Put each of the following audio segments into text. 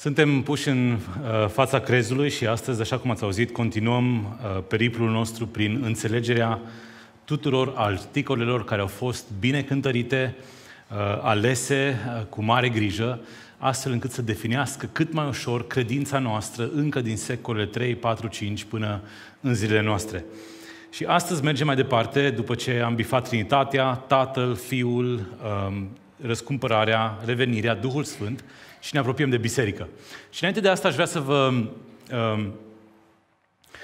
Suntem puși în uh, fața crezului și astăzi, așa cum ați auzit, continuăm uh, periplul nostru prin înțelegerea tuturor articolelor care au fost bine cântărite, uh, alese cu mare grijă, astfel încât să definească cât mai ușor credința noastră încă din secolele 3, 4, 5 până în zilele noastre. Și astăzi mergem mai departe, după ce am bifat Trinitatea, Tatăl, Fiul, um, răscumpărarea, revenirea, Duhul Sfânt, și ne apropiem de biserică. Și înainte de asta aș vrea să vă uh,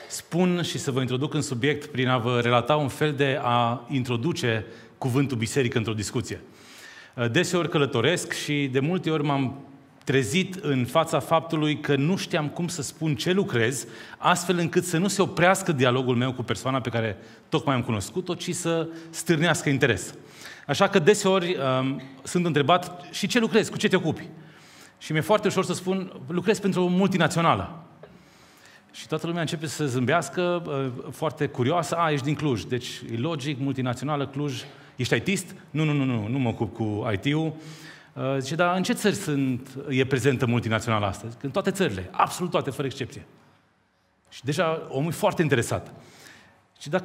spun și să vă introduc în subiect prin a vă relata un fel de a introduce cuvântul biserică într-o discuție. Uh, deseori călătoresc și de multe ori m-am trezit în fața faptului că nu știam cum să spun ce lucrez, astfel încât să nu se oprească dialogul meu cu persoana pe care tocmai am cunoscut-o, ci să stârnească interes. Așa că deseori um, sunt întrebat și ce lucrezi, cu ce te ocupi? Și mi-e foarte ușor să spun, lucrez pentru o multinațională. Și toată lumea începe să zâmbească, uh, foarte curioasă, a, ești din Cluj, deci e logic, multinațională, Cluj, ești ITist? Nu, nu, nu, nu, nu mă ocup cu IT-ul. Uh, zice, dar în ce țări sunt, e prezentă multinațională astăzi? În toate țările, absolut toate, fără excepție. Și deja omul e foarte interesat. Și dar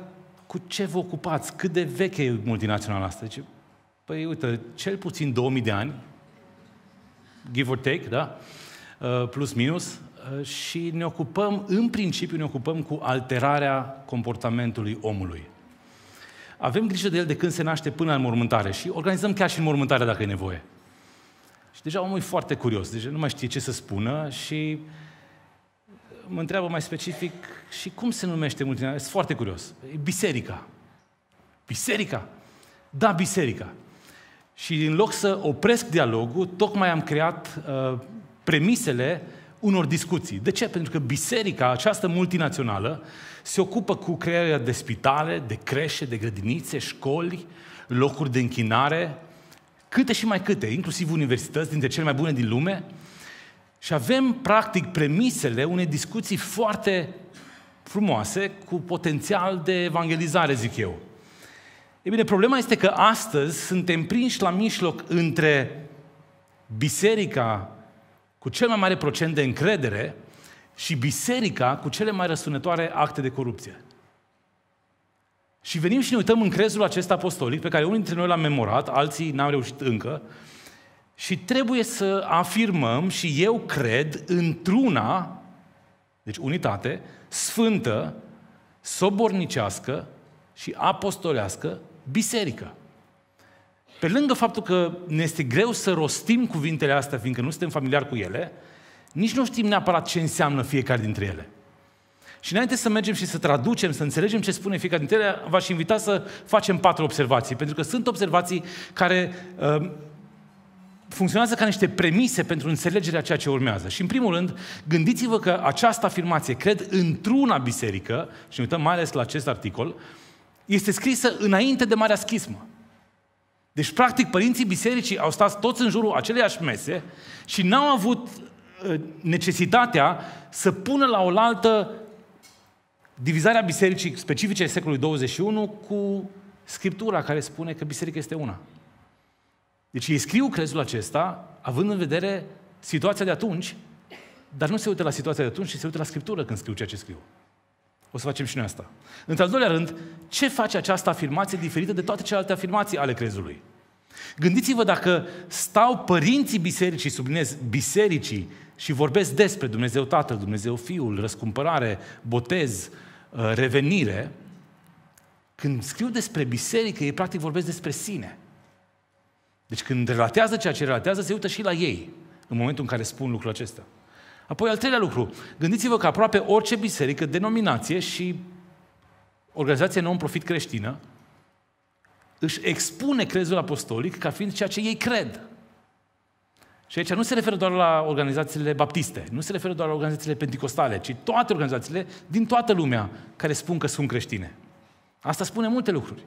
cu ce vă ocupați? Cât de veche e multinațională asta? Zice, păi uite, cel puțin 2000 de ani, give or take, da? Uh, plus minus, uh, și ne ocupăm, în principiu, ne ocupăm cu alterarea comportamentului omului. Avem grijă de el de când se naște până la mormântare și organizăm chiar și mormântare dacă e nevoie. Și deja omul e foarte curios, deja deci nu mai știe ce să spună și mă întreabă mai specific și cum se numește multinațională. Sunt foarte curios. E biserica. Biserica? Da, biserica. Și în loc să opresc dialogul, tocmai am creat uh, premisele unor discuții. De ce? Pentru că biserica această multinațională se ocupă cu crearea de spitale, de creșe, de grădinițe, școli, locuri de închinare, câte și mai câte, inclusiv universități dintre cele mai bune din lume. Și avem, practic, premisele unei discuții foarte frumoase cu potențial de evangelizare, zic eu. E bine, problema este că astăzi suntem prinși la mijloc între biserica cu cel mai mare procent de încredere și biserica cu cele mai răsunătoare acte de corupție. Și venim și ne uităm în crezul acesta apostolic, pe care unii dintre noi l-am memorat, alții n au reușit încă, și trebuie să afirmăm și eu cred într-una, deci unitate, sfântă, sobornicească și apostolească biserică. Pe lângă faptul că ne este greu să rostim cuvintele astea, fiindcă nu suntem familiari cu ele, nici nu știm neapărat ce înseamnă fiecare dintre ele. Și înainte să mergem și să traducem, să înțelegem ce spune fiecare dintre ele, v-aș invita să facem patru observații, pentru că sunt observații care uh, funcționează ca niște premise pentru înțelegerea ceea ce urmează. Și în primul rând, gândiți-vă că această afirmație, cred într-una biserică, și ne uităm mai ales la acest articol, uh, este scrisă înainte de Marea Schismă. Deci, practic, părinții bisericii au stat toți în jurul aceleiași mese și n-au avut uh, necesitatea să pună la oaltă divizarea bisericii specifice secolului 21 cu Scriptura care spune că biserica este una. Deci ei scriu crezul acesta, având în vedere situația de atunci, dar nu se uită la situația de atunci, ci se uită la Scriptură când scriu ceea ce scriu. O să facem și noi asta. În al doilea rând, ce face această afirmație diferită de toate celelalte afirmații ale crezului? Gândiți-vă dacă stau părinții bisericii, sublinez, bisericii, și vorbesc despre Dumnezeu Tatăl, Dumnezeu Fiul, răscumpărare, botez, uh, revenire, când scriu despre biserică, ei practic vorbesc despre sine. Deci când relatează ceea ce relatează, se uită și la ei în momentul în care spun lucrul acesta. Apoi, al treilea lucru, gândiți-vă că aproape orice biserică, denominație și organizație non-profit creștină își expune crezul apostolic ca fiind ceea ce ei cred. Și aici nu se referă doar la organizațiile baptiste, nu se referă doar la organizațiile pentecostale, ci toate organizațiile din toată lumea care spun că sunt creștine. Asta spune multe lucruri.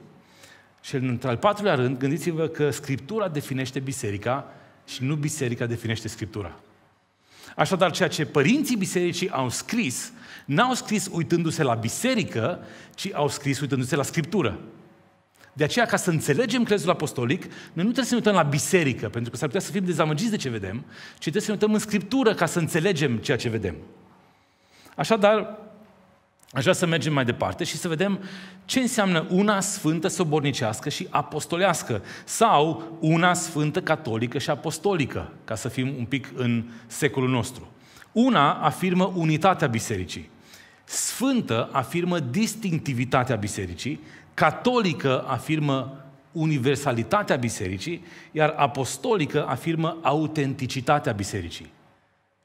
Și în al patrulea rând, gândiți-vă că Scriptura definește biserica și nu biserica definește Scriptura. Așadar, ceea ce părinții bisericii au scris, n-au scris uitându-se la biserică, ci au scris uitându-se la Scriptură. De aceea, ca să înțelegem crezul apostolic, noi nu trebuie să ne uităm la biserică, pentru că s-ar putea să fim dezamăgiți de ce vedem, ci trebuie să ne uităm în Scriptură ca să înțelegem ceea ce vedem. Așadar, Aș vrea să mergem mai departe și să vedem ce înseamnă una sfântă sobornicească și apostolească sau una sfântă catolică și apostolică, ca să fim un pic în secolul nostru. Una afirmă unitatea bisericii. Sfântă afirmă distinctivitatea bisericii, catolică afirmă universalitatea bisericii, iar apostolică afirmă autenticitatea bisericii.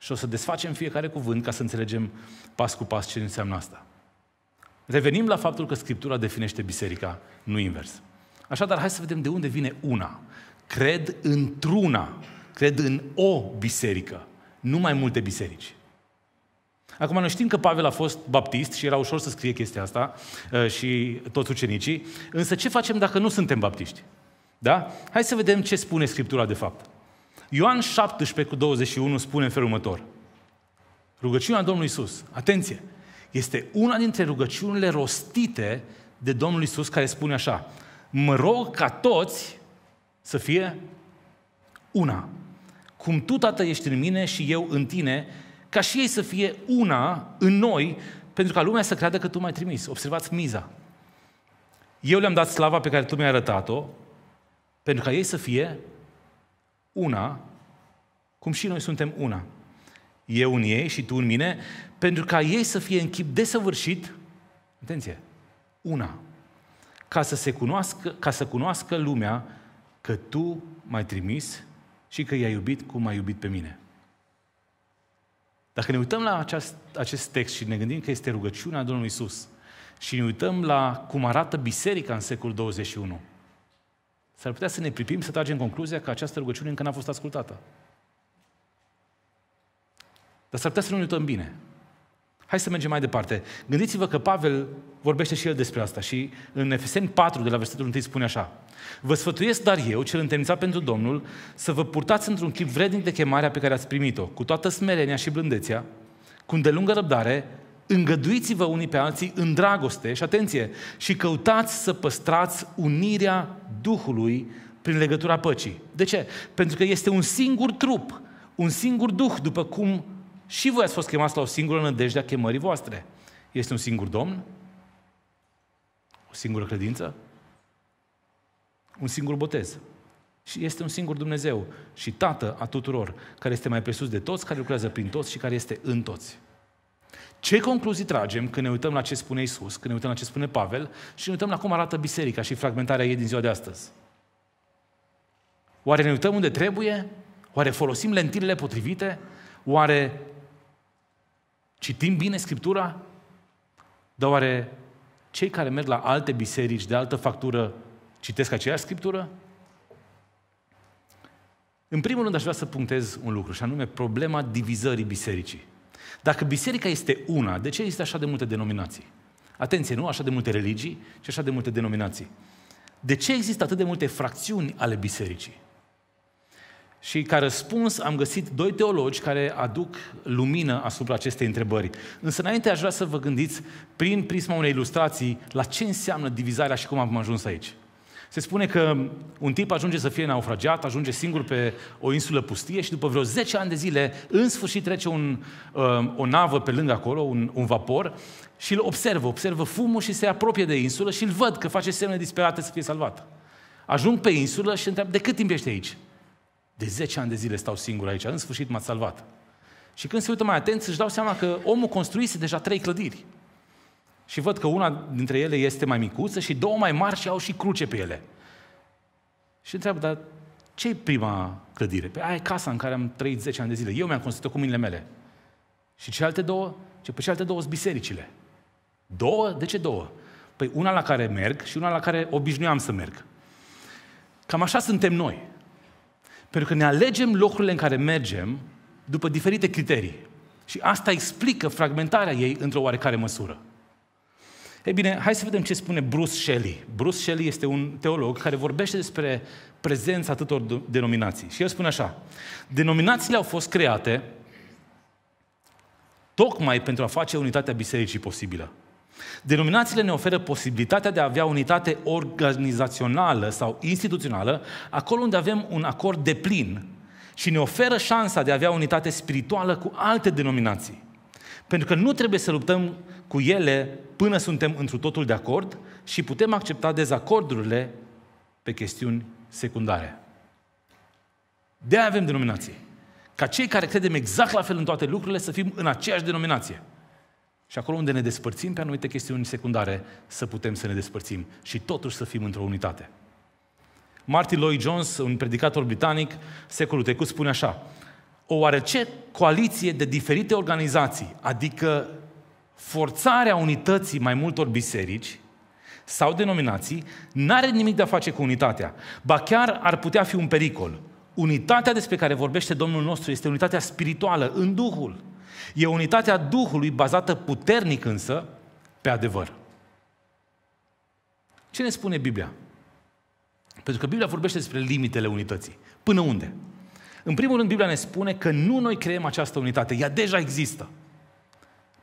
Și o să desfacem fiecare cuvânt ca să înțelegem pas cu pas ce înseamnă asta. Revenim la faptul că Scriptura definește biserica, nu invers. Așadar, hai să vedem de unde vine una. Cred într-una, cred în o biserică, nu mai multe biserici. Acum, noi știm că Pavel a fost baptist și era ușor să scrie chestia asta ă, și toți ucenicii, însă ce facem dacă nu suntem baptiști? Da? Hai să vedem ce spune Scriptura de fapt. Ioan 17 cu 21 spune în felul următor. Rugăciunea Domnului Isus, atenție, este una dintre rugăciunile rostite de Domnul Isus care spune așa, mă rog ca toți să fie una, cum tu, Tată, ești în mine și eu în tine, ca și ei să fie una în noi, pentru ca lumea să creadă că tu m-ai trimis. Observați miza. Eu le-am dat slava pe care tu mi-ai arătat-o, pentru ca ei să fie una, cum și noi suntem una. Eu în ei și tu în mine, pentru ca ei să fie în chip desăvârșit, atenție, una, ca să se cunoască, ca să cunoască lumea că tu m-ai trimis și că i-ai iubit cum m-ai iubit pe mine. Dacă ne uităm la aceast, acest text și ne gândim că este rugăciunea Domnului Isus și ne uităm la cum arată biserica în secolul 21, S-ar putea să ne pripim, să tragem concluzia că această rugăciune încă n-a fost ascultată. Dar s-ar putea să nu ne uităm bine. Hai să mergem mai departe. Gândiți-vă că Pavel vorbește și el despre asta și în Efeseni 4, de la versetul 1, spune așa. Vă sfătuiesc, dar eu, cel întemnițat pentru Domnul, să vă purtați într-un chip vrednic de chemarea pe care ați primit-o, cu toată smerenia și blândețea, cu îndelungă răbdare, Îngăduiți-vă unii pe alții în dragoste și atenție și căutați să păstrați unirea Duhului prin legătura păcii. De ce? Pentru că este un singur trup, un singur Duh, după cum și voi ați fost chemați la o singură nădejde a chemării voastre. Este un singur Domn? O singură credință? Un singur botez? Și este un singur Dumnezeu și Tată a tuturor, care este mai presus de toți, care lucrează prin toți și care este în toți. Ce concluzii tragem când ne uităm la ce spune Isus, când ne uităm la ce spune Pavel și ne uităm la cum arată biserica și fragmentarea ei din ziua de astăzi? Oare ne uităm unde trebuie? Oare folosim lentilele potrivite? Oare citim bine Scriptura? Dar oare cei care merg la alte biserici de altă factură citesc aceeași Scriptură? În primul rând aș vrea să punctez un lucru, și anume problema divizării bisericii. Dacă biserica este una, de ce există așa de multe denominații? Atenție, nu? Așa de multe religii și așa de multe denominații. De ce există atât de multe fracțiuni ale bisericii? Și ca răspuns am găsit doi teologi care aduc lumină asupra acestei întrebări. Însă înainte aș vrea să vă gândiți prin prisma unei ilustrații la ce înseamnă divizarea și cum am ajuns aici. Se spune că un tip ajunge să fie naufragiat, ajunge singur pe o insulă pustie și după vreo 10 ani de zile, în sfârșit trece un, uh, o navă pe lângă acolo, un, un vapor, și îl observă, observă fumul și se apropie de insulă și îl văd că face semne disperate să fie salvat. Ajung pe insulă și întreb, de cât timp ești aici? De 10 ani de zile stau singur aici, în sfârșit m-ați salvat. Și când se uită mai atent, își dau seama că omul construise deja trei clădiri. Și văd că una dintre ele este mai micuță și două mai mari și au și cruce pe ele. Și întreabă, dar ce e prima clădire? Pe păi aia e casa în care am trăit 10 ani de zile. Eu mi-am construit-o cu mâinile mele. Și celelalte două? Ce, pe păi celelalte două sunt bisericile. Două? De ce două? Păi una la care merg și una la care obișnuiam să merg. Cam așa suntem noi. Pentru că ne alegem locurile în care mergem după diferite criterii. Și asta explică fragmentarea ei într-o oarecare măsură. Ei bine, hai să vedem ce spune Bruce Shelley. Bruce Shelley este un teolog care vorbește despre prezența atâtor denominații. Și el spune așa, denominațiile au fost create tocmai pentru a face unitatea bisericii posibilă. Denominațiile ne oferă posibilitatea de a avea unitate organizațională sau instituțională acolo unde avem un acord de plin și ne oferă șansa de a avea unitate spirituală cu alte denominații. Pentru că nu trebuie să luptăm cu ele până suntem întru totul de acord și putem accepta dezacordurile pe chestiuni secundare. De aia avem denominații. Ca cei care credem exact la fel în toate lucrurile să fim în aceeași denominație. Și acolo unde ne despărțim pe anumite chestiuni secundare, să putem să ne despărțim și totuși să fim într-o unitate. Martin Lloyd Jones, un predicator britanic, secolul trecut, spune așa: oarece coaliție de diferite organizații, adică forțarea unității mai multor biserici sau denominații, n-are nimic de a face cu unitatea. Ba chiar ar putea fi un pericol. Unitatea despre care vorbește Domnul nostru este unitatea spirituală, în Duhul. E unitatea Duhului bazată puternic însă pe adevăr. Ce ne spune Biblia? Pentru că Biblia vorbește despre limitele unității. Până unde? În primul rând, Biblia ne spune că nu noi creăm această unitate, ea deja există.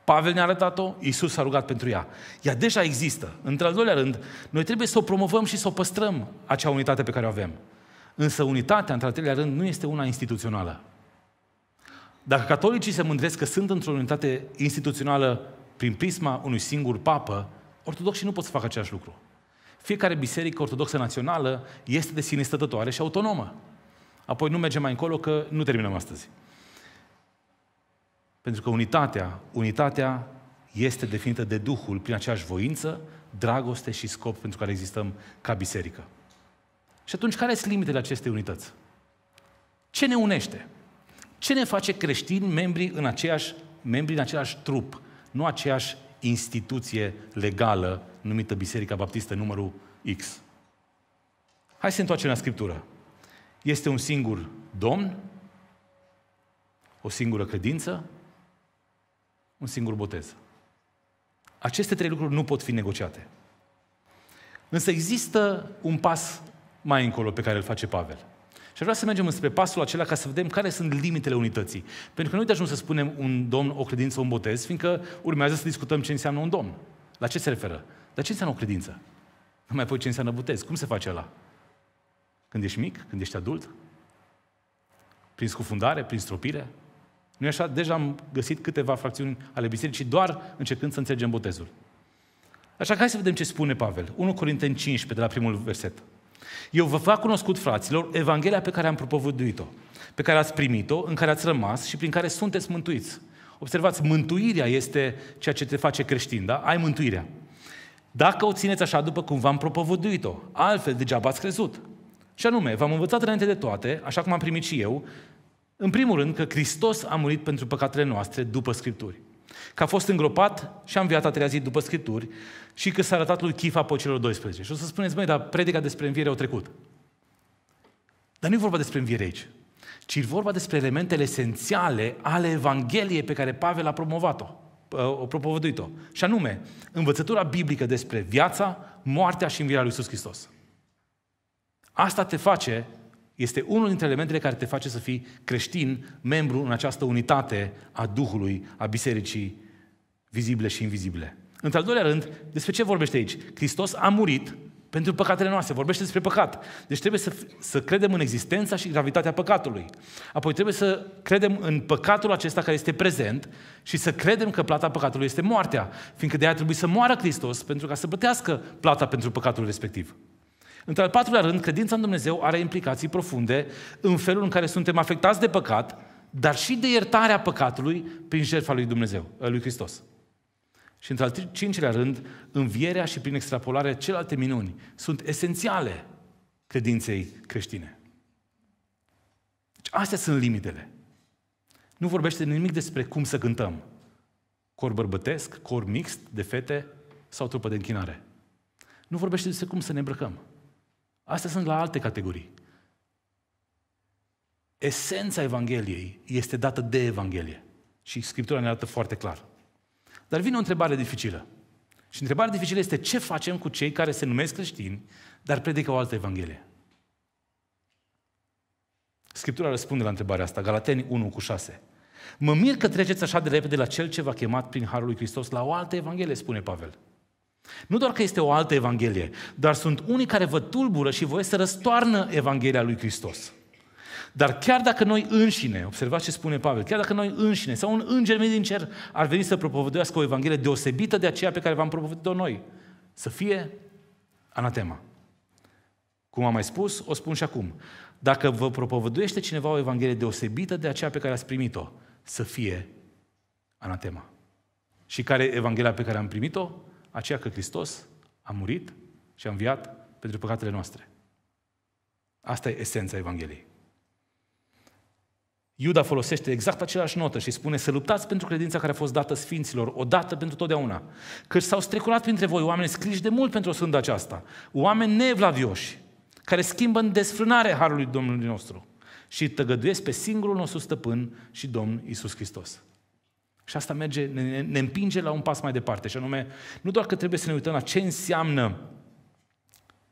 Pavel ne-a arătat-o, Iisus a rugat pentru ea. Ea deja există. Între al doilea rând, noi trebuie să o promovăm și să o păstrăm, acea unitate pe care o avem. Însă unitatea, între al treilea rând, nu este una instituțională. Dacă catolicii se mândresc că sunt într-o unitate instituțională prin prisma unui singur papă, ortodoxii nu pot să facă același lucru. Fiecare biserică ortodoxă națională este de sine stătătoare și autonomă apoi nu mergem mai încolo că nu terminăm astăzi. Pentru că unitatea, unitatea este definită de Duhul prin aceeași voință, dragoste și scop pentru care existăm ca biserică. Și atunci, care sunt limitele acestei unități? Ce ne unește? Ce ne face creștini membri în aceeași, membri în același trup, nu aceeași instituție legală numită Biserica Baptistă numărul X? Hai să întoarcem la Scriptură. Este un singur Domn, o singură credință, un singur botez. Aceste trei lucruri nu pot fi negociate. Însă există un pas mai încolo pe care îl face Pavel. Și vreau să mergem înspre pasul acela ca să vedem care sunt limitele unității. Pentru că nu uite ajuns să spunem un domn, o credință, un botez, fiindcă urmează să discutăm ce înseamnă un domn. La ce se referă? La ce înseamnă o credință? Nu mai apoi ce înseamnă botez? Cum se face la? Când ești mic, când ești adult? Prin scufundare, prin stropire? nu așa? Deja am găsit câteva fracțiuni ale bisericii, doar încercând să înțelegem botezul. Așa că hai să vedem ce spune Pavel. 1 Corinteni 15, de la primul verset. Eu vă fac cunoscut, fraților, Evanghelia pe care am propovăduit-o, pe care ați primit-o, în care ați rămas și prin care sunteți mântuiți. Observați, mântuirea este ceea ce te face creștin, da? Ai mântuirea. Dacă o țineți așa după cum v-am propovăduit-o, altfel degeaba ați crezut. Și anume, v-am învățat înainte de toate, așa cum am primit și eu, în primul rând că Hristos a murit pentru păcatele noastre după Scripturi, că a fost îngropat și a înviat a treia zi după Scripturi și că s-a arătat lui Chifa pe celor 12. Și o să spuneți, măi, dar predica despre înviere au trecut. Dar nu e vorba despre înviere aici, ci e vorba despre elementele esențiale ale Evangheliei pe care Pavel a promovat-o, o propovăduit-o. Și anume, învățătura biblică despre viața, moartea și învierea lui Iisus Hristos. Asta te face, este unul dintre elementele care te face să fii creștin, membru în această unitate a Duhului, a Bisericii vizibile și invizibile. într al doilea rând, despre ce vorbește aici? Hristos a murit pentru păcatele noastre, vorbește despre păcat. Deci trebuie să, să credem în existența și gravitatea păcatului. Apoi trebuie să credem în păcatul acesta care este prezent și să credem că plata păcatului este moartea, fiindcă de aia trebuie să moară Hristos pentru ca să plătească plata pentru păcatul respectiv. În al patrulea rând, credința în Dumnezeu are implicații profunde în felul în care suntem afectați de păcat, dar și de iertarea păcatului prin jertfa lui Dumnezeu, lui Hristos. Și într-al cincilea rând, învierea și prin extrapolare celelalte minuni sunt esențiale credinței creștine. Deci astea sunt limitele. Nu vorbește nimic despre cum să cântăm. Cor bărbătesc, cor mixt, de fete sau trupă de închinare. Nu vorbește despre cum să ne îmbrăcăm. Astea sunt la alte categorii. Esența Evangheliei este dată de Evanghelie. Și Scriptura ne arată foarte clar. Dar vine o întrebare dificilă. Și întrebarea dificilă este ce facem cu cei care se numesc creștini, dar predică o altă Evanghelie? Scriptura răspunde la întrebarea asta, Galateni 1 cu 6. Mă mir că treceți așa de repede la cel ce v-a chemat prin Harul lui Hristos la o altă Evanghelie, spune Pavel. Nu doar că este o altă Evanghelie, dar sunt unii care vă tulbură și voi să răstoarnă Evanghelia lui Hristos. Dar chiar dacă noi înșine, observați ce spune Pavel, chiar dacă noi înșine sau un înger din cer ar veni să propovăduiască o Evanghelie deosebită de aceea pe care v-am propovăduit o noi, să fie anatema. Cum am mai spus, o spun și acum. Dacă vă propovăduiește cineva o Evanghelie deosebită de aceea pe care ați primit-o, să fie anatema. Și care Evanghelia pe care am primit-o? aceea că Hristos a murit și a înviat pentru păcatele noastre. Asta e esența Evangheliei. Iuda folosește exact același notă și spune să luptați pentru credința care a fost dată sfinților, odată pentru totdeauna. Căci s-au strecurat printre voi oameni scriși de mult pentru o sândă aceasta, oameni nevlavioși, care schimbă în desfrânare harului Domnului nostru și tăgăduiesc pe singurul nostru stăpân și Domn Iisus Hristos. Și asta merge, ne, ne împinge la un pas mai departe, și anume, nu doar că trebuie să ne uităm la ce înseamnă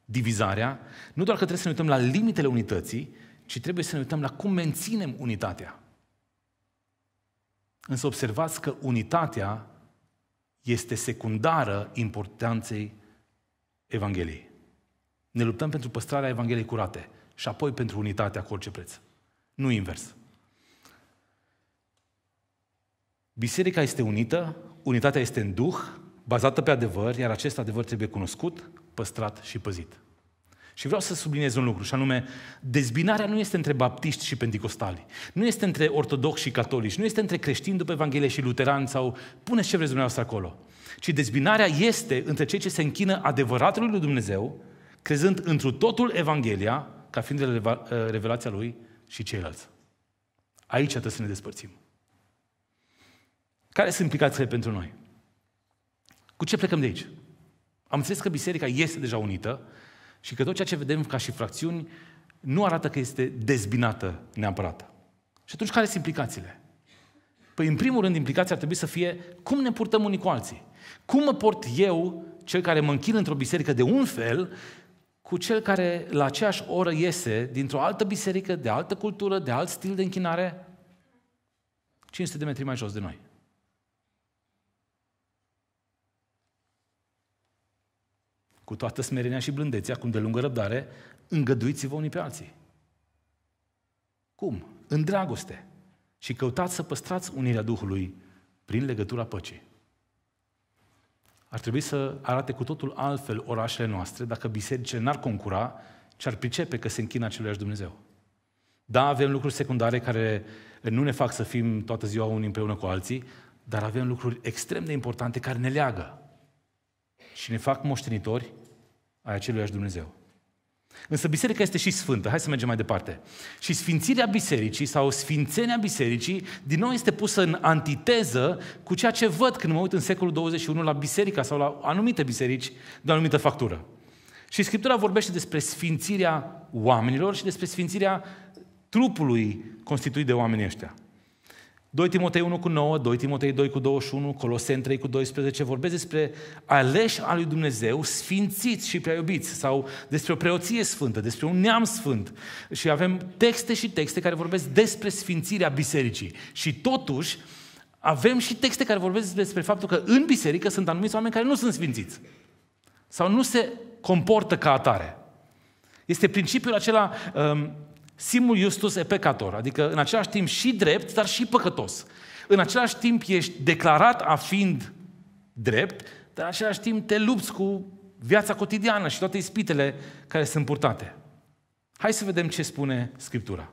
divizarea, nu doar că trebuie să ne uităm la limitele unității, ci trebuie să ne uităm la cum menținem unitatea. Însă observați că unitatea este secundară importanței Evangheliei. Ne luptăm pentru păstrarea Evangheliei curate și apoi pentru unitatea cu orice preț. Nu invers. Biserica este unită, unitatea este în Duh, bazată pe adevăr, iar acest adevăr trebuie cunoscut, păstrat și păzit. Și vreau să subliniez un lucru, și anume, dezbinarea nu este între baptiști și pentecostali, nu este între ortodoxi și catolici, nu este între creștini după Evanghelie și luterani sau puneți ce vreți dumneavoastră acolo, ci dezbinarea este între cei ce se închină adevăratului lui Dumnezeu, crezând întru totul Evanghelia, ca fiind revelația lui, și ceilalți. Aici trebuie să ne despărțim. Care sunt implicațiile pentru noi? Cu ce plecăm de aici? Am înțeles că biserica este deja unită și că tot ceea ce vedem ca și fracțiuni nu arată că este dezbinată neapărat. Și atunci care sunt implicațiile? Păi în primul rând implicația ar trebui să fie cum ne purtăm unii cu alții. Cum mă port eu, cel care mă închin într-o biserică de un fel, cu cel care la aceeași oră iese dintr-o altă biserică, de altă cultură, de alt stil de închinare, 500 de metri mai jos de noi. cu toată smerenia și blândețea, cum de lungă răbdare, îngăduiți-vă unii pe alții. Cum? În dragoste. Și căutați să păstrați unirea Duhului prin legătura păcii. Ar trebui să arate cu totul altfel orașele noastre dacă bisericile n-ar concura, și ar pricepe că se închină aceluiași Dumnezeu. Da, avem lucruri secundare care nu ne fac să fim toată ziua unii împreună cu alții, dar avem lucruri extrem de importante care ne leagă și ne fac moștenitori ai aceluiași Dumnezeu. Însă biserica este și sfântă. Hai să mergem mai departe. Și sfințirea bisericii sau sfințenia bisericii din nou este pusă în antiteză cu ceea ce văd când mă uit în secolul 21 la biserica sau la anumite biserici de anumită factură. Și Scriptura vorbește despre sfințirea oamenilor și despre sfințirea trupului constituit de oamenii ăștia. 2 Timotei 1 cu 9, 2 Timotei 2 cu 21, Coloseni 3 cu 12, vorbesc despre aleși al lui Dumnezeu, sfințiți și prea iubiți, sau despre o preoție sfântă, despre un neam sfânt. Și avem texte și texte care vorbesc despre sfințirea bisericii. Și totuși, avem și texte care vorbesc despre faptul că în biserică sunt anumiți oameni care nu sunt sfințiți. Sau nu se comportă ca atare. Este principiul acela um, Simul Justus e pecator, adică în același timp și drept, dar și păcătos. În același timp ești declarat a fiind drept, dar în același timp te lupți cu viața cotidiană și toate ispitele care sunt purtate. Hai să vedem ce spune Scriptura.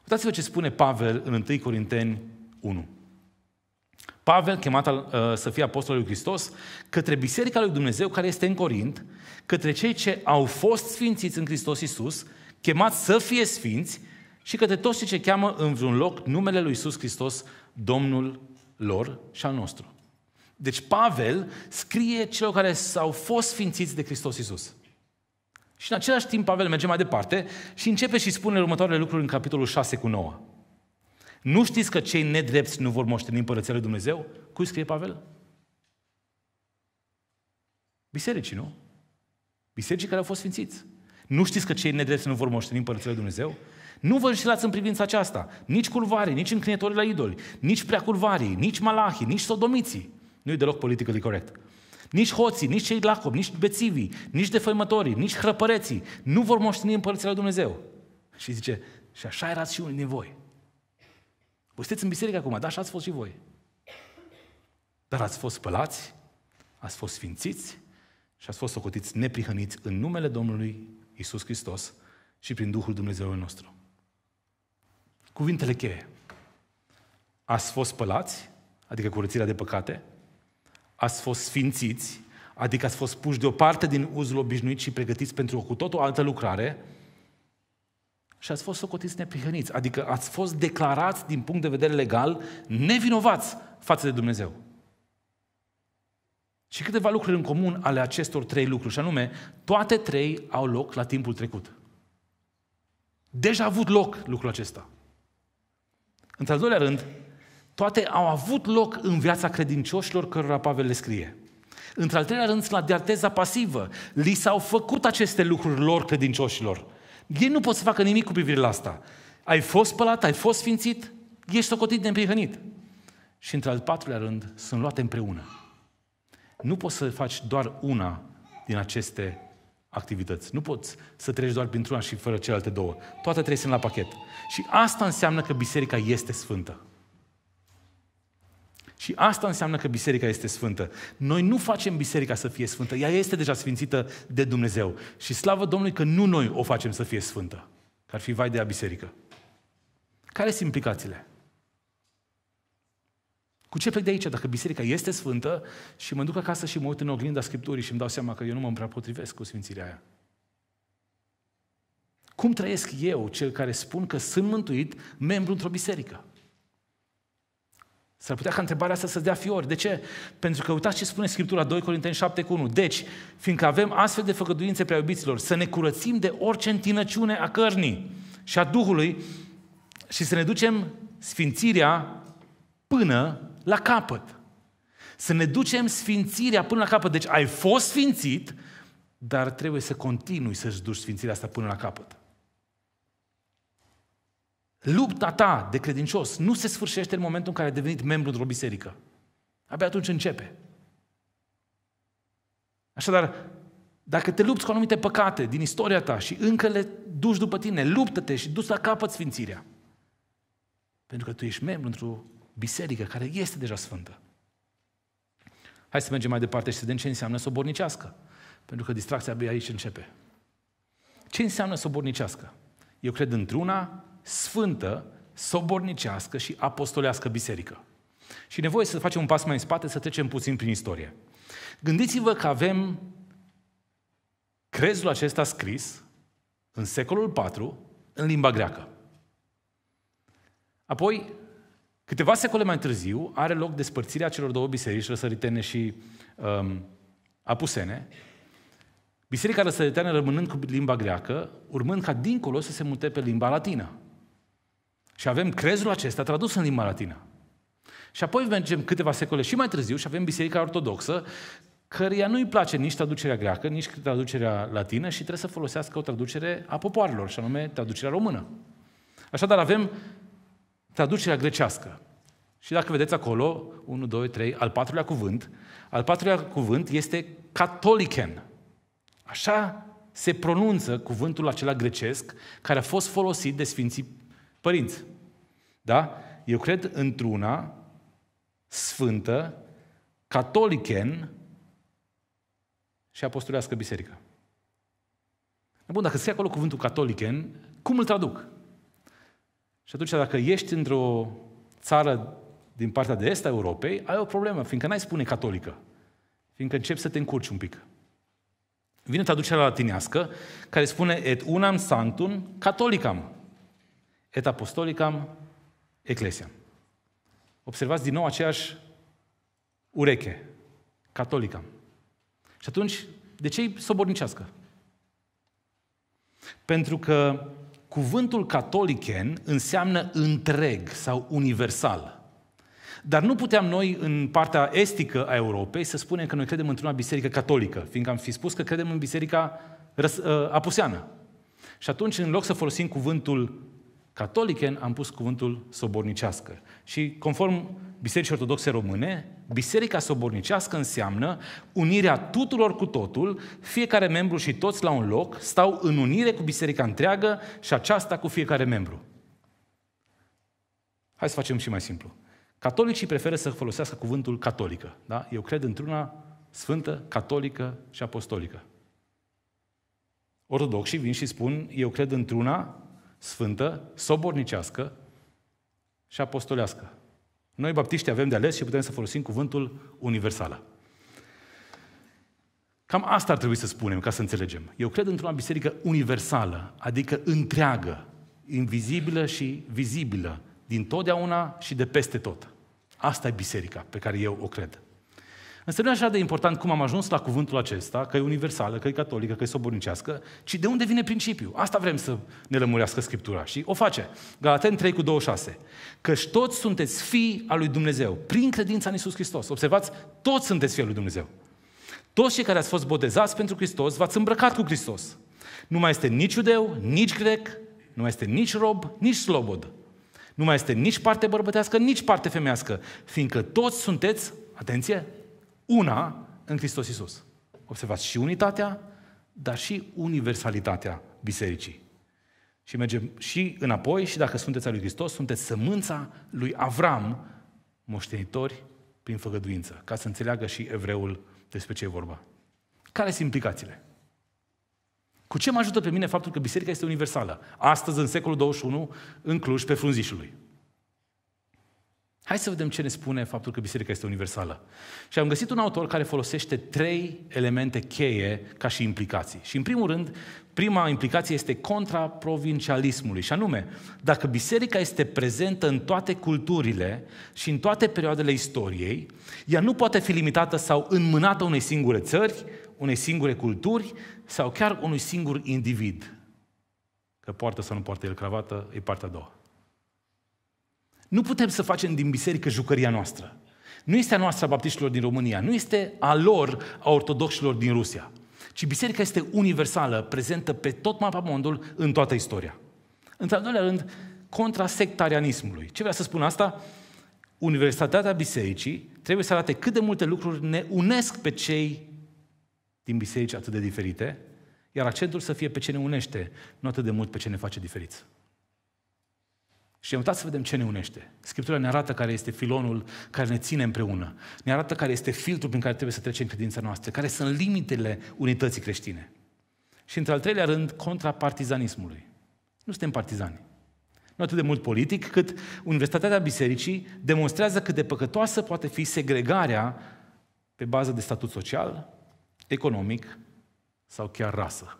Uitați-vă ce spune Pavel în 1 Corinteni 1. Pavel, chemat uh, să fie apostolul lui Hristos, către biserica lui Dumnezeu care este în Corint, către cei ce au fost sfințiți în Hristos Isus chemați să fie sfinți și către toți cei ce cheamă în vreun loc numele lui Isus Hristos, Domnul lor și al nostru. Deci Pavel scrie celor care s-au fost sfințiți de Hristos Isus. Și în același timp Pavel merge mai departe și începe și spune următoarele lucruri în capitolul 6 cu 9. Nu știți că cei nedrepți nu vor moșteni împărăția lui Dumnezeu? Cui scrie Pavel? Bisericii, nu? Bisericii care au fost sfințiți. Nu știți că cei nedrepti nu vor moșteni Împărăția Lui Dumnezeu? Nu vă înșelați în privința aceasta. Nici curvare, nici înclinătorii la idoli, nici preacurvarii, nici malahii, nici sodomiții. Nu-i deloc de corect. Nici hoții, nici cei lacom, nici bețivii, nici defăimătorii, nici hrăpăreții nu vor moșteni Împărăția Lui Dumnezeu. Și zice, și așa erați și unii din voi. Vă sunteți în biserică acum, dar așa ați fost și voi. Dar ați fost spălați, ați fost sfințiți și ați fost socotiți neprihăniți în numele Domnului Isus Hristos și prin Duhul Dumnezeului nostru. Cuvintele cheie. Ați fost spălați, adică curățirea de păcate, ați fost sfințiți, adică ați fost puși deoparte din uzul obișnuit și pregătiți pentru o cu tot o altă lucrare, și ați fost socotiți neprihăniți, adică ați fost declarați din punct de vedere legal nevinovați față de Dumnezeu. Și câteva lucruri în comun ale acestor trei lucruri, și anume, toate trei au loc la timpul trecut. Deja a avut loc lucrul acesta. Într-al doilea rând, toate au avut loc în viața credincioșilor cărora Pavel le scrie. Într-al treilea rând, la diarteza pasivă. Li s-au făcut aceste lucruri lor credincioșilor. Ei nu pot să facă nimic cu privire la asta. Ai fost spălat, ai fost sfințit, ești socotit de împrihănit. Și într-al patrulea rând, sunt luate împreună. Nu poți să faci doar una din aceste activități. Nu poți să treci doar printr-una și fără celelalte două. Toate trebuie să la pachet. Și asta înseamnă că biserica este sfântă. Și asta înseamnă că biserica este sfântă. Noi nu facem biserica să fie sfântă. Ea este deja sfințită de Dumnezeu. Și slavă Domnului că nu noi o facem să fie sfântă. Că ar fi vai de a biserică. Care sunt implicațiile? Cu ce plec de aici dacă biserica este sfântă și mă duc acasă și mă uit în oglinda Scripturii și îmi dau seama că eu nu mă prea potrivesc cu sfințirea aia? Cum trăiesc eu, cel care spun că sunt mântuit, membru într-o biserică? S-ar putea ca întrebarea asta să dea fiori. De ce? Pentru că uitați ce spune Scriptura 2 Corinteni 7 cu 1. Deci, fiindcă avem astfel de făgăduințe prea iubiților, să ne curățim de orice întinăciune a cărnii și a Duhului și să ne ducem sfințirea până la capăt. Să ne ducem sfințirea până la capăt. Deci ai fost sfințit, dar trebuie să continui să-ți duci sfințirea asta până la capăt. Lupta ta de credincios nu se sfârșește în momentul în care ai devenit membru într-o biserică. Abia atunci începe. Așadar, dacă te lupți cu anumite păcate din istoria ta și încă le duci după tine, luptă-te și duci la capăt sfințirea. Pentru că tu ești membru într-o biserică care este deja sfântă. Hai să mergem mai departe și să vedem ce înseamnă sobornicească. Pentru că distracția abia aici începe. Ce înseamnă sobornicească? Eu cred într-una sfântă, sobornicească și apostolească biserică. Și nevoie să facem un pas mai în spate, să trecem puțin prin istorie. Gândiți-vă că avem crezul acesta scris în secolul IV în limba greacă. Apoi Câteva secole mai târziu are loc despărțirea celor două biserici, răsăritene și um, apusene, biserica răsăritene rămânând cu limba greacă, urmând ca dincolo să se mute pe limba latină. Și avem crezul acesta tradus în limba latină. Și apoi mergem câteva secole și mai târziu și avem Biserica Ortodoxă, căreia nu-i place nici traducerea greacă, nici traducerea latină și trebuie să folosească o traducere a popoarelor, și anume traducerea română. Așadar avem traducerea grecească. Și dacă vedeți acolo, 1, 2, 3, al patrulea cuvânt, al patrulea cuvânt este catoliken. Așa se pronunță cuvântul acela grecesc care a fost folosit de Sfinții Părinți. Da? Eu cred într-una sfântă, catoliken și apostolească biserică. Bun, dacă scrie acolo cuvântul catoliken, cum îl traduc? Și atunci, dacă ești într-o țară din partea de est a Europei, ai o problemă, fiindcă n-ai spune catolică, fiindcă începi să te încurci un pic. Vine traducerea latinească, care spune et unam sanctum catolicam, et apostolicam ecclesiam. Observați din nou aceeași ureche, catolică. Și atunci, de ce e sobornicească? Pentru că cuvântul catolicen înseamnă întreg sau universal. Dar nu puteam noi, în partea estică a Europei, să spunem că noi credem într-una biserică catolică, fiindcă am fi spus că credem în biserica ă, apuseană. Și atunci, în loc să folosim cuvântul catolice am pus cuvântul sobornicească. Și conform Bisericii Ortodoxe Române, Biserica sobornicească înseamnă unirea tuturor cu totul, fiecare membru și toți la un loc stau în unire cu biserica întreagă și aceasta cu fiecare membru. Hai să facem și mai simplu. Catolicii preferă să folosească cuvântul catolică. Da? Eu cred într-una sfântă, catolică și apostolică. Ortodoxii vin și spun, eu cred într-una sfântă, sobornicească și apostolească. Noi, baptiști, avem de ales și putem să folosim cuvântul universală. Cam asta ar trebui să spunem ca să înțelegem. Eu cred într-o biserică universală, adică întreagă, invizibilă și vizibilă, din totdeauna și de peste tot. Asta e biserica pe care eu o cred. Însă nu e așa de important cum am ajuns la cuvântul acesta, că e universală, că e catolică, că e sobornicească, ci de unde vine principiul. Asta vrem să ne lămurească Scriptura și o face. Galaten 3 cu 26. Căci toți sunteți fii al lui Dumnezeu, prin credința în Iisus Hristos. Observați, toți sunteți fii al lui Dumnezeu. Toți cei care ați fost botezați pentru Hristos, v-ați îmbrăcat cu Hristos. Nu mai este nici iudeu, nici grec, nu mai este nici rob, nici slobod. Nu mai este nici parte bărbătească, nici parte femească, fiindcă toți sunteți, atenție, una în Hristos Iisus. Observați și unitatea, dar și universalitatea bisericii. Și mergem și înapoi și dacă sunteți al lui Hristos, sunteți sămânța lui Avram, moștenitori prin făgăduință, ca să înțeleagă și evreul despre ce e vorba. Care sunt implicațiile? Cu ce mă ajută pe mine faptul că biserica este universală? Astăzi, în secolul 21, în Cluj, pe frunzișului. Hai să vedem ce ne spune faptul că biserica este universală. Și am găsit un autor care folosește trei elemente cheie ca și implicații. Și în primul rând, prima implicație este contra provincialismului, și anume, dacă biserica este prezentă în toate culturile și în toate perioadele istoriei, ea nu poate fi limitată sau înmânată unei singure țări, unei singure culturi sau chiar unui singur individ. Că poartă sau nu poartă el cravată, e partea a doua. Nu putem să facem din biserică jucăria noastră. Nu este a noastră a baptiștilor din România, nu este a lor, a ortodoxilor din Rusia, ci biserica este universală, prezentă pe tot mapa mondul în toată istoria. În al doilea rând, contra sectarianismului. Ce vrea să spun asta? Universitatea bisericii trebuie să arate cât de multe lucruri ne unesc pe cei din biserici atât de diferite, iar accentul să fie pe ce ne unește, nu atât de mult pe ce ne face diferiți. Și am să vedem ce ne unește. Scriptura ne arată care este filonul care ne ține împreună. Ne arată care este filtrul prin care trebuie să trecem credința noastră, care sunt limitele unității creștine. Și într-al treilea rând, contra partizanismului. Nu suntem partizani. Nu atât de mult politic, cât Universitatea Bisericii demonstrează cât de păcătoasă poate fi segregarea pe bază de statut social, economic sau chiar rasă.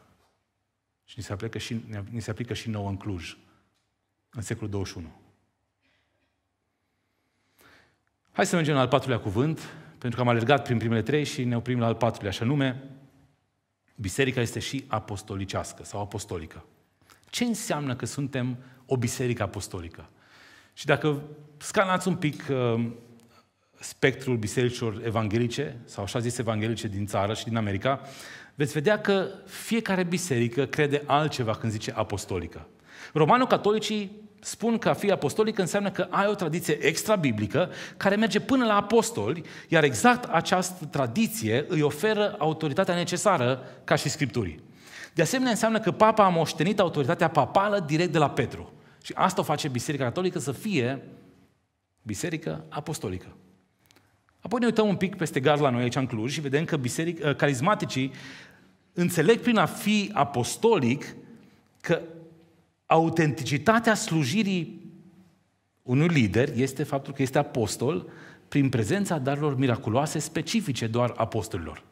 Și ni se aplică și, ni se aplică și nouă în Cluj în secolul 21. Hai să mergem la al patrulea cuvânt, pentru că am alergat prin primele trei și ne oprim la al patrulea, așa nume, biserica este și apostolicească sau apostolică. Ce înseamnă că suntem o biserică apostolică? Și dacă scanați un pic uh, spectrul bisericilor evanghelice, sau așa zis evanghelice din țară și din America, veți vedea că fiecare biserică crede altceva când zice apostolică. Romano-catolicii spun că a fi apostolic înseamnă că ai o tradiție extra-biblică care merge până la apostoli, iar exact această tradiție îi oferă autoritatea necesară ca și Scripturii. De asemenea, înseamnă că papa a moștenit autoritatea papală direct de la Petru. Și asta o face Biserica Catolică să fie Biserică Apostolică. Apoi ne uităm un pic peste gard la noi aici în Cluj și vedem că biseric, carismaticii înțeleg prin a fi apostolic că autenticitatea slujirii unui lider este faptul că este apostol prin prezența darurilor miraculoase specifice doar apostolilor.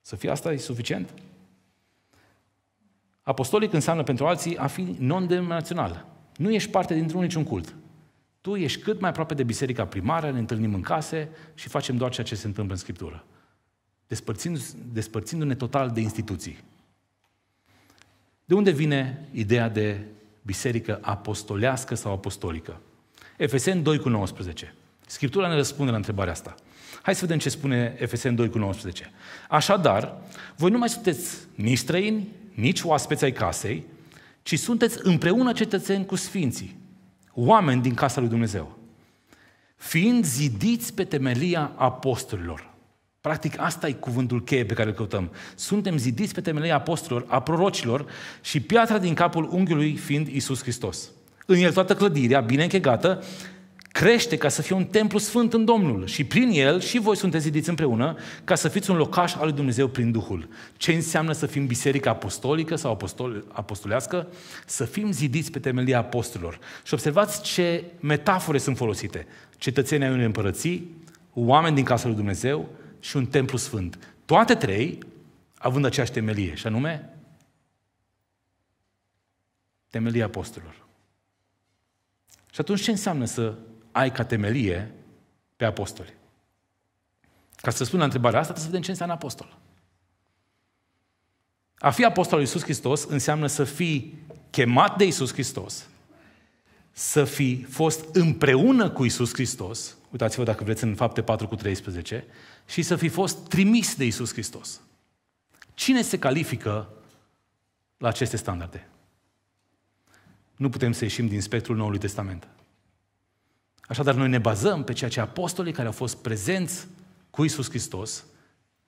Să fie asta e suficient? Apostolic înseamnă pentru alții a fi non-denominațional. Nu ești parte dintr-un niciun cult. Tu ești cât mai aproape de biserica primară, ne întâlnim în case și facem doar ceea ce se întâmplă în Scriptură. Despărțindu-ne total de instituții. De unde vine ideea de biserică apostolească sau apostolică? Efeseni 2 cu 19. Scriptura ne răspunde la întrebarea asta. Hai să vedem ce spune Efeseni 2 cu 19. Așadar, voi nu mai sunteți nici străini, nici oaspeți ai casei, ci sunteți împreună cetățeni cu sfinții, oameni din casa lui Dumnezeu, fiind zidiți pe temelia apostolilor. Practic, asta e cuvântul cheie pe care îl căutăm. Suntem zidiți pe temelii apostolilor, a prorocilor și piatra din capul unghiului fiind Isus Hristos. În el toată clădirea, bine închegată, crește ca să fie un templu sfânt în Domnul și prin el și voi sunteți zidiți împreună ca să fiți un locaș al lui Dumnezeu prin Duhul. Ce înseamnă să fim biserică apostolică sau apostol, apostolească? Să fim zidiți pe temelia apostolilor. Și observați ce metafore sunt folosite. Cetățenii ai unei împărății, oameni din casa lui Dumnezeu, și un templu sfânt. Toate trei având aceeași temelie, și anume temelia apostolilor. Și atunci ce înseamnă să ai ca temelie pe apostoli? Ca să spun la întrebarea asta, trebuie să vedem ce înseamnă apostol. A fi apostol al Iisus Hristos înseamnă să fii chemat de Iisus Hristos, să fi fost împreună cu Iisus Hristos, uitați-vă dacă vreți în fapte 4 cu 13, și să fi fost trimis de Isus Hristos. Cine se califică la aceste standarde? Nu putem să ieșim din spectrul Noului Testament. Așadar, noi ne bazăm pe ceea ce apostolii care au fost prezenți cu Isus Hristos,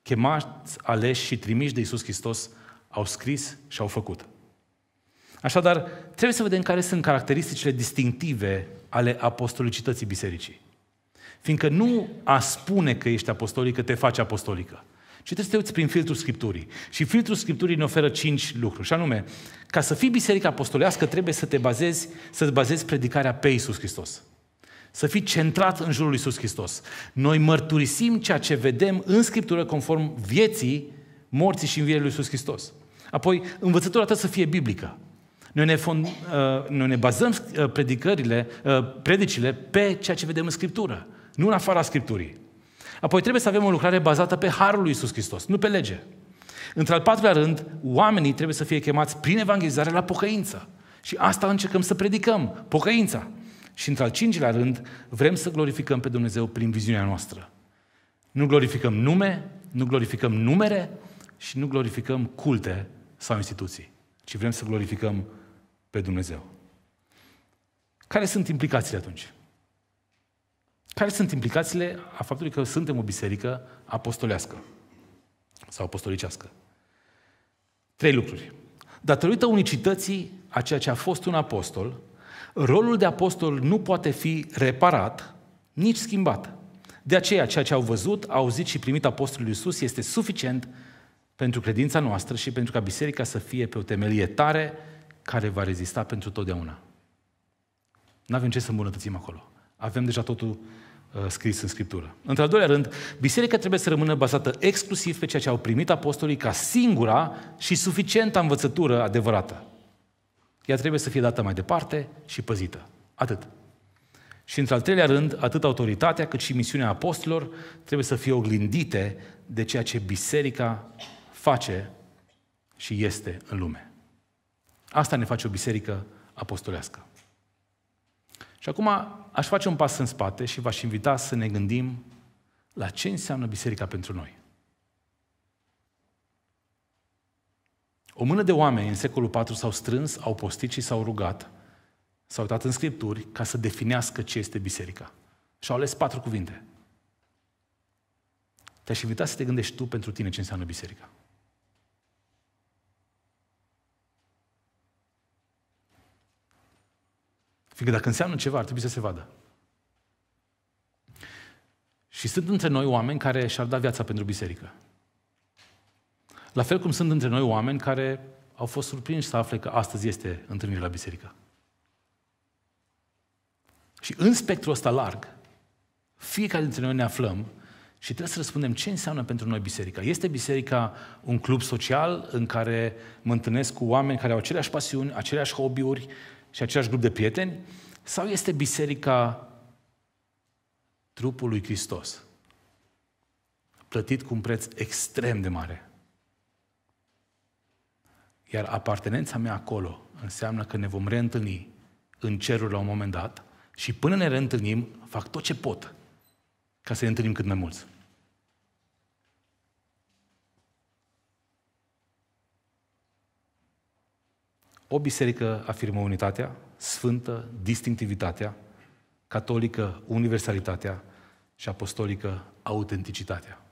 chemați, aleși și trimiși de Isus Hristos, au scris și au făcut. Așadar, trebuie să vedem care sunt caracteristicile distinctive ale apostolicității bisericii. Fiindcă nu a spune că ești apostolică te face apostolică. Și trebuie să te uiți prin filtrul Scripturii. Și filtrul Scripturii ne oferă cinci lucruri. Și anume, ca să fii biserica apostolească, trebuie să te bazezi, să-ți bazezi predicarea pe Iisus Hristos. Să fii centrat în jurul lui Iisus Hristos. Noi mărturisim ceea ce vedem în Scriptură conform vieții, morții și învierii lui Iisus Hristos. Apoi, învățătura trebuie să fie biblică. Noi ne, fond, uh, noi ne bazăm uh, predicările, uh, predicile pe ceea ce vedem în Scriptură nu în afara Scripturii. Apoi trebuie să avem o lucrare bazată pe Harul lui Iisus Hristos, nu pe lege. Într-al patrulea rând, oamenii trebuie să fie chemați prin evangelizare la pocăință. Și asta încercăm să predicăm, pocăința. Și într-al cincilea rând, vrem să glorificăm pe Dumnezeu prin viziunea noastră. Nu glorificăm nume, nu glorificăm numere și nu glorificăm culte sau instituții, ci vrem să glorificăm pe Dumnezeu. Care sunt implicațiile atunci? Care sunt implicațiile a faptului că suntem o biserică apostolească sau apostolicească? Trei lucruri. Datorită unicității a ceea ce a fost un apostol, rolul de apostol nu poate fi reparat, nici schimbat. De aceea, ceea ce au văzut, auzit și primit Apostolul Iisus este suficient pentru credința noastră și pentru ca biserica să fie pe o temelie tare care va rezista pentru totdeauna. Nu avem ce să îmbunătățim acolo. Avem deja totul Uh, scris în Scriptură. Într al doilea rând, biserica trebuie să rămână bazată exclusiv pe ceea ce au primit apostolii ca singura și suficientă învățătură adevărată. Ea trebuie să fie dată mai departe și păzită. Atât. Și într al treilea rând, atât autoritatea cât și misiunea apostolilor trebuie să fie oglindite de ceea ce biserica face și este în lume. Asta ne face o biserică apostolească. Și acum aș face un pas în spate și v-aș invita să ne gândim la ce înseamnă biserica pentru noi. O mână de oameni în secolul IV s-au strâns, au postit și s-au rugat, s-au uitat în scripturi ca să definească ce este biserica. Și au ales patru cuvinte. Te-aș invita să te gândești tu pentru tine ce înseamnă biserica. Fiindcă dacă înseamnă ceva, ar trebui să se vadă. Și sunt între noi oameni care și-ar da viața pentru biserică. La fel cum sunt între noi oameni care au fost surprinși să afle că astăzi este întâlnire la biserică. Și în spectrul ăsta larg, fiecare dintre noi ne aflăm și trebuie să răspundem ce înseamnă pentru noi biserica. Este biserica un club social în care mă întâlnesc cu oameni care au aceleași pasiuni, aceleași hobby-uri, și același grup de prieteni? Sau este biserica trupul lui Hristos? Plătit cu un preț extrem de mare. Iar apartenența mea acolo înseamnă că ne vom reîntâlni în cerul la un moment dat și până ne reîntâlnim, fac tot ce pot ca să ne întâlnim cât mai mulți. O biserică afirmă unitatea, sfântă, distinctivitatea, catolică, universalitatea și apostolică, autenticitatea.